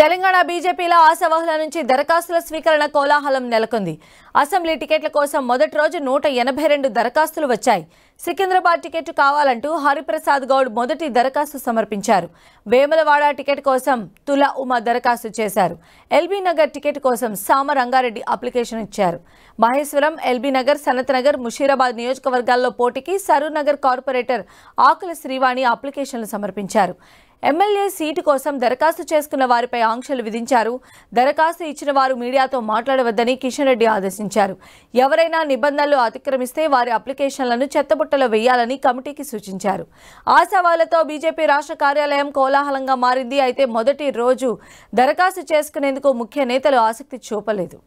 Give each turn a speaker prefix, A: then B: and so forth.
A: తెలంగాణ బీజేపీలో ఆశావాహుల నుంచి దరఖాస్తుల స్వీకరణ కోలాహలం నెలకొంది అసెంబ్లీ టికెట్ల కోసం మొదటి రోజు నూట ఎనభై రెండు దరఖాస్తులు వచ్చాయి సికింద్రాబాద్ టికెట్ కావాలంటూ హరిప్రసాద్ గౌడ్ మొదటి దరఖాస్తు సమర్పించారు వేములవాడ టికెట్ కోసం తులా ఉమా దరఖాస్తు చేశారు ఎల్బీ నగర్ టికెట్ కోసం సామ రంగారెడ్డి అప్లికేషన్ ఇచ్చారు మహేశ్వరం ఎల్బీ నగర్ సనత్నగర్ ముషీరాబాద్ నియోజకవర్గాల్లో పోటీకి సరూనగర్ కార్పొరేటర్ ఆకుల శ్రీవాణి అప్లికేషన్లు సమర్పించారు ఎమ్మెల్యే సీటు కోసం దరఖాస్తు చేసుకున్న వారిపై ఆంక్షలు విధించారు దరఖాస్తు ఇచ్చిన వారు మీడియాతో మాట్లాడవద్దని కిషన్ రెడ్డి ఆదేశించారు ఎవరైనా నిబంధనలు అతిక్రమిస్తే వారి అప్లికేషన్లను చెత్తబుట్టలో వేయాలని కమిటీకి సూచించారు సవాళ్లతో బీజేపీ రాష్ట్ర కార్యాలయం కోలాహలంగా మారింది అయితే మొదటి రోజు దరఖాస్తు చేసుకునేందుకు ముఖ్య నేతలు ఆసక్తి చూపలేదు